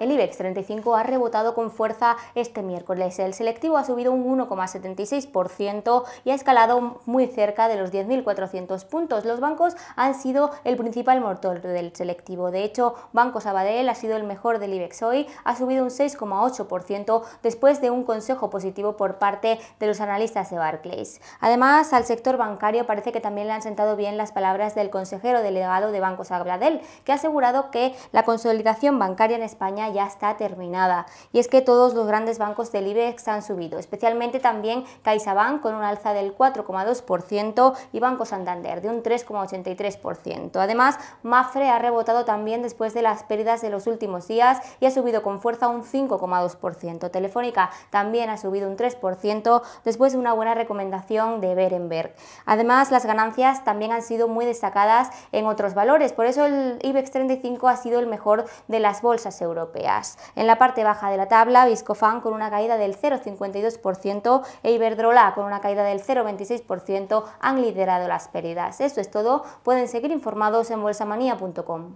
El IBEX 35 ha rebotado con fuerza este miércoles. El selectivo ha subido un 1,76% y ha escalado muy cerca de los 10.400 puntos. Los bancos han sido el principal motor del selectivo. De hecho, Banco Sabadell ha sido el mejor del IBEX hoy. Ha subido un 6,8% después de un consejo positivo por parte de los analistas de Barclays. Además, al sector bancario parece que también le han sentado bien las palabras del consejero delegado de Banco Sabadell, que ha asegurado que la consolidación bancaria en España ya está terminada. Y es que todos los grandes bancos del IBEX han subido, especialmente también CaixaBank con un alza del 4,2% y Banco Santander de un 3,83%. Además, Mafre ha rebotado también después de las pérdidas de los últimos días y ha subido con fuerza un 5,2%. Telefónica también ha subido un 3% después de una buena recomendación de Berenberg. Además, las ganancias también han sido muy destacadas en otros valores, por eso el IBEX 35 ha sido el mejor de las bolsas europeas. En la parte baja de la tabla, Viscofan con una caída del 0,52% e Iberdrola con una caída del 0,26% han liderado las pérdidas. Eso es todo, pueden seguir informados en bolsamanía.com.